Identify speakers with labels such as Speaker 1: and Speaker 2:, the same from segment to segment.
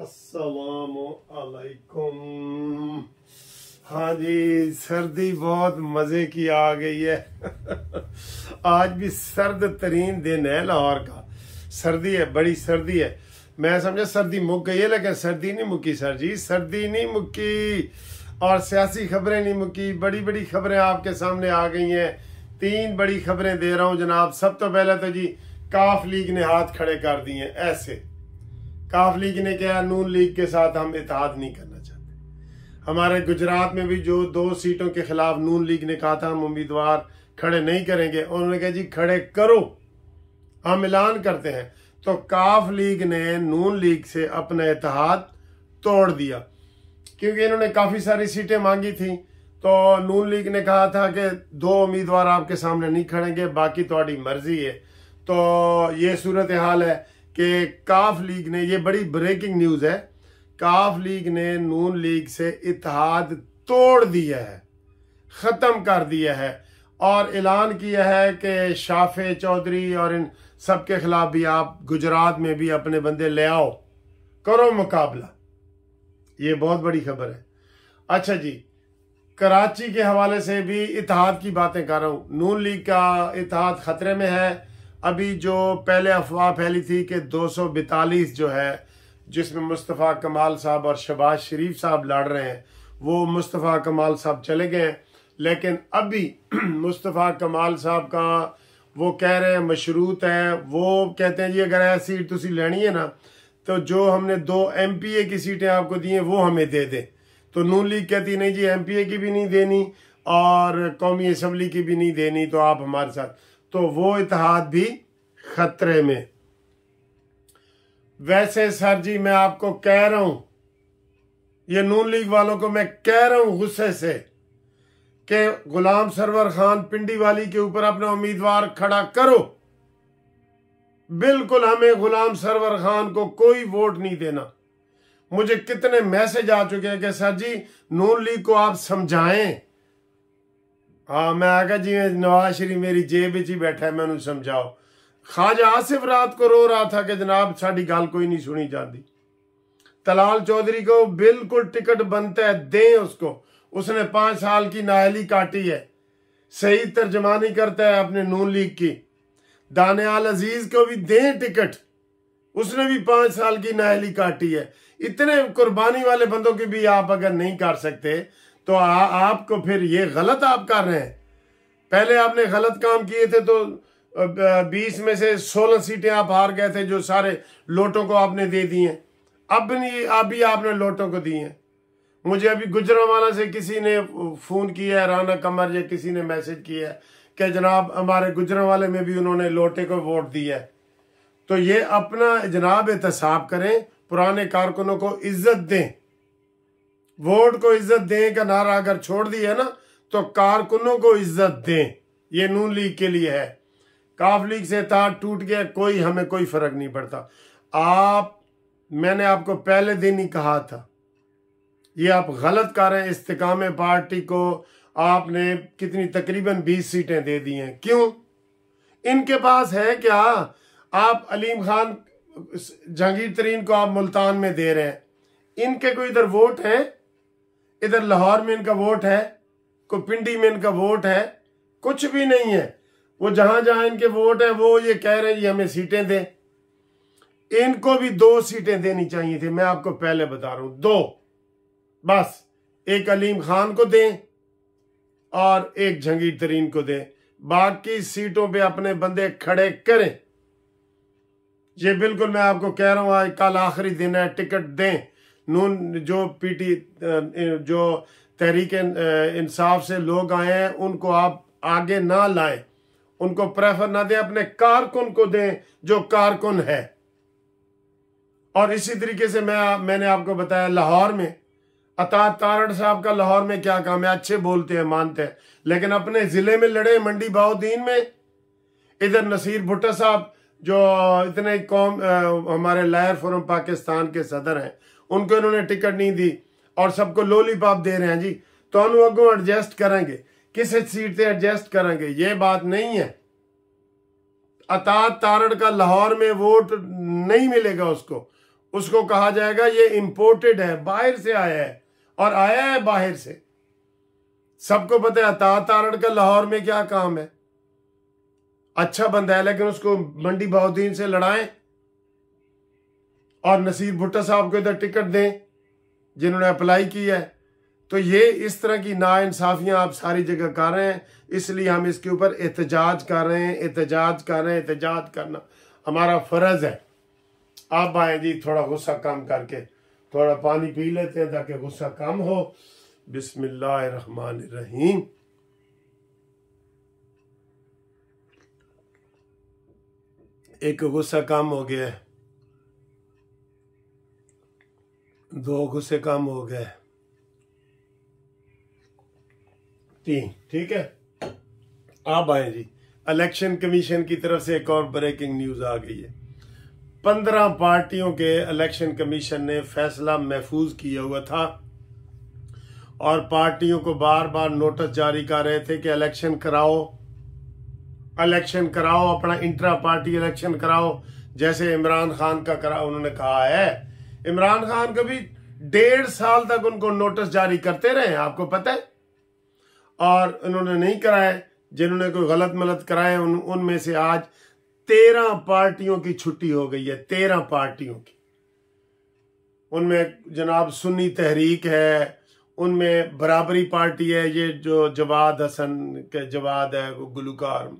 Speaker 1: असलकुम हाँ जी सर्दी बहुत मज़े की आ गई है आज भी सर्द तरीन दिन है लाहौर का सर्दी है बड़ी सर्दी है मैं समझा सर्दी मुक गई है लेकिन सर्दी नहीं मुकी सर जी सर्दी नहीं मुकी और सियासी खबरें नहीं मुकी बड़ी बड़ी खबरें आपके सामने आ गई हैं तीन बड़ी खबरें दे रहा हूँ जनाब सब तो पहले तो जी काफ लीग ने हाथ खड़े कर दिए ऐसे काफ लीग ने कहा नून लीग के साथ हम इतिहाद नहीं करना चाहते हमारे गुजरात में भी जो दो सीटों के खिलाफ नून लीग ने कहा था हम उम्मीदवार खड़े नहीं करेंगे उन्होंने कहा जी खड़े करो हम ऐलान करते हैं तो काफ लीग ने नून लीग से अपना इतिहाद तोड़ दिया क्योंकि इन्होंने काफ़ी सारी सीटें मांगी थी तो नून लीग ने कहा था कि दो उम्मीदवार आपके सामने नहीं खड़ेंगे बाकी थोड़ी तो मर्जी है तो ये सूरत हाल है कि काफ लीग ने ये बड़ी ब्रेकिंग न्यूज़ है काफ लीग ने नून लीग से इतिहाद तोड़ दिया है ख़त्म कर दिया है और ऐलान किया है कि शाफे चौधरी और इन सब के खिलाफ भी आप गुजरात में भी अपने बंदे ले आओ करो मुकाबला ये बहुत बड़ी खबर है अच्छा जी कराची के हवाले से भी इतिहाद की बातें कर रहा हूँ नून लीग का इतिहाद खतरे में है अभी जो पहले अफवाह फैली थी कि दो जो है जिसमें मुस्तफ़ा कमाल साहब और शबाज शरीफ साहब लड़ रहे हैं वो मुस्तफ़ा कमाल साहब चले गए लेकिन अभी मुस्तफ़ा कमाल साहब का वो कह रहे हैं मशरूत है वो कहते हैं जी अगर ऐसी सीट तुम लेनी है ना तो जो हमने दो एम पी ए की सीटें आपको दी हैं वो हमें दे दें तो नू लीग कहती नहीं जी एम पी ए की भी नहीं देनी और कौमी असम्बली की भी नहीं देनी तो आप हमारे साथ तो वो इतिहाद भी खतरे में वैसे सर जी मैं आपको कह रहा हूं ये नून लीग वालों को मैं कह रहा हूं गुस्से से कि गुलाम सरवर खान पिंडी वाली के ऊपर अपना उम्मीदवार खड़ा करो बिल्कुल हमें गुलाम सरवर खान को कोई वोट नहीं देना मुझे कितने मैसेज आ चुके हैं कि सर जी नून लीग को आप समझाएं हाँ मैं ਆਖਿਆ जी नवाज शरीफ मेरी जेब ही बैठा है मैं समझाओ ਖਾਜਾ आसिफ रात को रो रहा था कि जनाब साड़ी गाल कोई नहीं सुनी जाती तलाल चौधरी को बिल्कुल टिकट बनता है दें उसको उसने पांच साल की नाहली काटी है सही तर्जमानी करता है अपने नून लीग की दानियाल अजीज को भी दें टिकट उसने भी पांच साल की नाहली काटी है इतने कुर्बानी वाले बंदों की भी आप अगर नहीं काट सकते तो आ, आपको फिर ये गलत आप कर रहे हैं पहले आपने गलत काम किए थे तो बीस में से सोलह सीटें आप हार गए थे जो सारे लोटों को आपने दे दी हैं अब नहीं अभी आपने लोटों को दी हैं मुझे अभी गुजरावाला से किसी ने फ़ोन किया है राना कमर या किसी ने मैसेज किया है कि जनाब हमारे गुजरावाले में भी उन्होंने लोटे को वोट दिया है तो ये अपना जनाब एहतसाब करें पुराने कारकुनों को इज्जत दें वोट को इज्जत दें का नारा अगर छोड़ दिया ना तो कारकुनों को इज्जत दें ये नून लीग के लिए है काफ लीग से तार टूट गया कोई हमें कोई फर्क नहीं पड़ता आप मैंने आपको पहले दिन ही कहा था ये आप गलत कर रहे हैं इस्तेकाम पार्टी को आपने कितनी तकरीबन बीस सीटें दे दी हैं क्यों इनके पास है क्या आप अलीम खान जहांगीर तरीन को आप मुल्तान में दे रहे हैं इनके कोई इधर वोट हैं इधर लाहौर में इनका वोट है को पिंडी में इनका वोट है कुछ भी नहीं है वो जहां जहां इनके वोट है वो ये कह रहे हैं जी हमें सीटें दें इनको भी दो सीटें देनी चाहिए थी मैं आपको पहले बता रहा हूं दो बस एक अलीम खान को दें और एक जंगीर तरीन को दें बाकी सीटों पे अपने बंदे खड़े करें ये बिल्कुल मैं आपको कह रहा हूं आज कल आखिरी दिन है टिकट दें नून जो पीटी जो तहरीक इंसाफ से लोग आए हैं उनको आप आगे ना लाएं उनको प्रेफर ना दें अपने कारकुन को दें जो कारकुन है और इसी तरीके से मैं मैंने आपको बताया लाहौर में अता तारण साहब का लाहौर में क्या काम है अच्छे बोलते हैं मानते हैं लेकिन अपने जिले में लड़े मंडी बाउद्दीन में इधर नसीर भुट्टा साहब जो इतने कौम आ, हमारे लायर फोरम पाकिस्तान के सदर हैं उनको इन्होंने टिकट नहीं दी और सबको लोलीपॉप दे रहे हैं जी तो अगो एडजस्ट करेंगे किस सीट से एडजस्ट करेंगे ये बात नहीं है अतात तारड़ का लाहौर में वोट नहीं मिलेगा उसको उसको कहा जाएगा ये इम्पोर्टेड है बाहर से आया है और आया है बाहर से सबको पता है अतात तारड़ का लाहौर में क्या काम है अच्छा बंदा है लेकिन उसको मंडी बहुद्दीन से लड़ाएं और नसीर भुट्टा साहब को इधर टिकट दें जिन्होंने अप्लाई की है तो ये इस तरह की नाानसाफियां आप सारी जगह कर रहे हैं इसलिए हम इसके ऊपर एहतजाज कर रहे हैं एहतजाज कर रहे हैं एहतजाज करना हमारा फ़र्ज़ है आप आए जी थोड़ा गुस्सा कम करके थोड़ा पानी पी लेते हैं ताकि गुस्सा कम हो बिस्मिल्लाहमान एक गुस्सा कम हो गया है दो गुस्से कम हो गए तीन ठीक है आप आए जी इलेक्शन कमीशन की तरफ से एक और ब्रेकिंग न्यूज आ गई है पंद्रह पार्टियों के इलेक्शन कमीशन ने फैसला महफूज किया हुआ था और पार्टियों को बार बार नोटिस जारी कर रहे थे कि इलेक्शन कराओ इलेक्शन कराओ अपना इंट्रा पार्टी इलेक्शन कराओ जैसे इमरान खान का करा उन्होंने कहा है इमरान खान कभी डेढ़ साल तक उनको नोटिस जारी करते रहे आपको पता है और उन्होंने नहीं कराए जिन्होंने कोई गलत मलत कराए उन उनमें से आज तेरह पार्टियों की छुट्टी हो गई है तेरह पार्टियों की उनमें जनाब सुन्नी तहरीक है उनमें बराबरी पार्टी है ये जो जवाद हसन के जवाद है वो गुलकार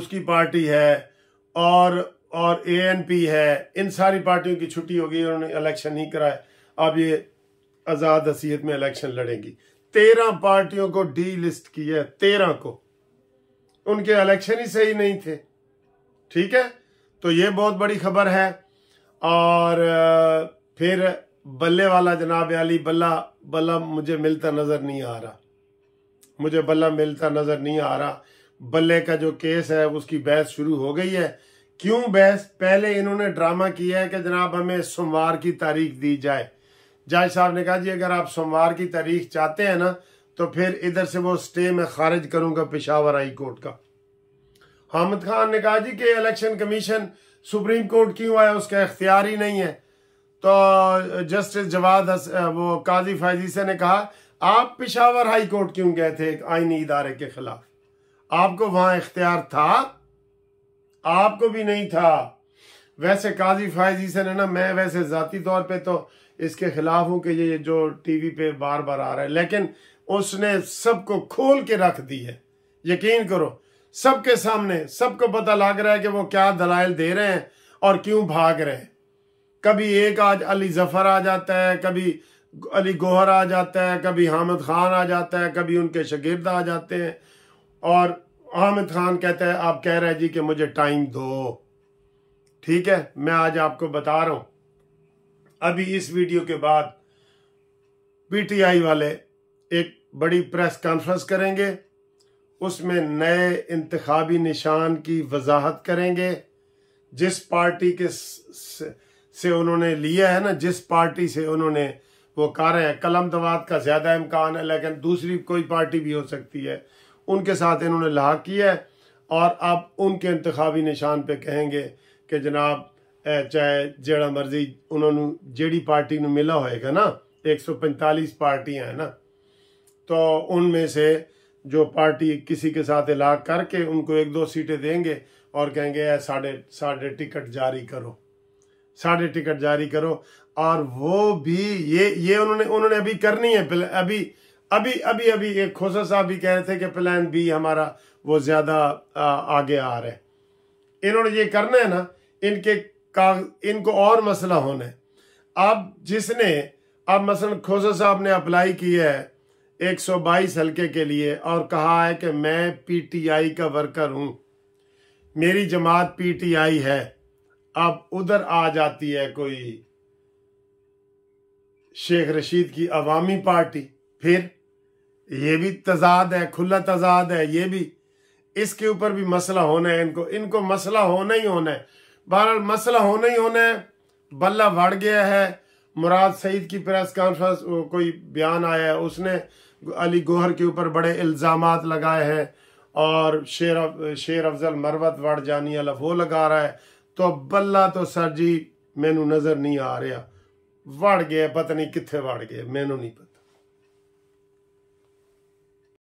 Speaker 1: उसकी पार्टी है और और एएनपी है इन सारी पार्टियों की छुट्टी हो गई उन्होंने इलेक्शन नहीं कराए अब ये आज़ाद हसीियत में इलेक्शन लड़ेंगी तेरह पार्टियों को डी लिस्ट किया है तेरह को उनके इलेक्शन ही सही नहीं थे ठीक है तो ये बहुत बड़ी खबर है और फिर बल्ले वाला जनाब अली बल्ला बल्ला मुझे मिलता नज़र नहीं आ रहा मुझे बल्ला मिलता नज़र नहीं आ रहा बल्ले का जो केस है उसकी बहस शुरू हो गई है क्यों बहस पहले इन्होंने ड्रामा किया है कि जनाब हमें सोमवार की तारीख दी जाए जज साहब ने कहा जी अगर आप सोमवार की तारीख चाहते हैं ना तो फिर इधर से वो स्टे में खारिज करूंगा पिशावर हाई कोर्ट का हामिद खान ने कहा जी कि इलेक्शन कमीशन सुप्रीम कोर्ट क्यों आया उसका इख्तियार ही नहीं है तो जस्टिस जवाद हस, वो काजी फैजी से ने कहा आप पिशावर हाई कोर्ट क्यों गए थे आईनी इदारे के खिलाफ आपको वहां इख्तियार था आपको भी नहीं था वैसे काजी फायजी से ना मैं वैसे ज़ाती तौर पे तो इसके खिलाफ हूं कि ये जो टीवी पे बार बार आ रहा है लेकिन उसने सबको खोल के रख दी है यकीन करो सबके सामने सबको पता लग रहा है कि वो क्या दलाइल दे रहे हैं और क्यों भाग रहे हैं कभी एक आज अली जफर आ जाता है कभी अली गोहर आ जाता है कभी हामिद खान आ जाता है कभी उनके शगिर्द आ जाते हैं और आमिद खान कहता है आप कह रहे हैं जी कि मुझे टाइम दो ठीक है मैं आज आपको बता रहा हूं अभी इस वीडियो के बाद पीटीआई वाले एक बड़ी प्रेस कॉन्फ्रेंस करेंगे उसमें नए इंतबी निशान की वजाहत करेंगे जिस पार्टी के से उन्होंने लिया है ना जिस पार्टी से उन्होंने वो कर रहे हैं कलम दवात का ज़्यादा इम्कान है लेकिन दूसरी कोई पार्टी भी हो सकती है उनके साथ इन्होंने लाक किया है और अब उनके इंतवी निशान पर कहेंगे कि जनाब चाहे जड़ा मर्जी उन्होंने जेड़ी पार्टी ने मिला होएगा ना एक सौ पैंतालीस पार्टियाँ हैं ना तो उनमें से जो पार्टी किसी के साथ इलाक करके उनको एक दो सीटें देंगे और कहेंगे साढ़े साढ़े टिकट जारी करो साढ़े टिकट जारी करो और वो भी ये ये उन्होंने उन्होंने अभी करनी है अभी अभी अभी अभी एक खोसा साहब भी कह रहे थे कि प्लान बी हमारा वो ज़्यादा आगे आ रहा है इन्होंने ये करना है ना इनके का इनको और मसला होना है अब जिसने अब मसलन खोसा साहब ने अप्लाई किया है 122 हलके के लिए और कहा है कि मैं पीटीआई का वर्कर हूं मेरी जमात पीटीआई है अब उधर आ जाती है कोई शेख रशीद की अवामी पार्टी फिर ये भी तजाद है खुला तजाद है ये भी इसके ऊपर भी मसला होना है इनको इनको मसला होना ही होना है बहरहाल मसला होना ही होना है बल्ला बढ़ गया है मुराद सईद की प्रेस कॉन्फ्रेंस कोई बयान आया है उसने अली गोहर के ऊपर बड़े इल्ज़ाम लगाए हैं और शेर शेर अफजल मरवत वड़ जानी अला वो लगा रहा है तो बल्ला तो सर जी मैनू नज़र नहीं आ रहा वड़ गया पता नहीं कितने वड़ गए मैनू नहीं पता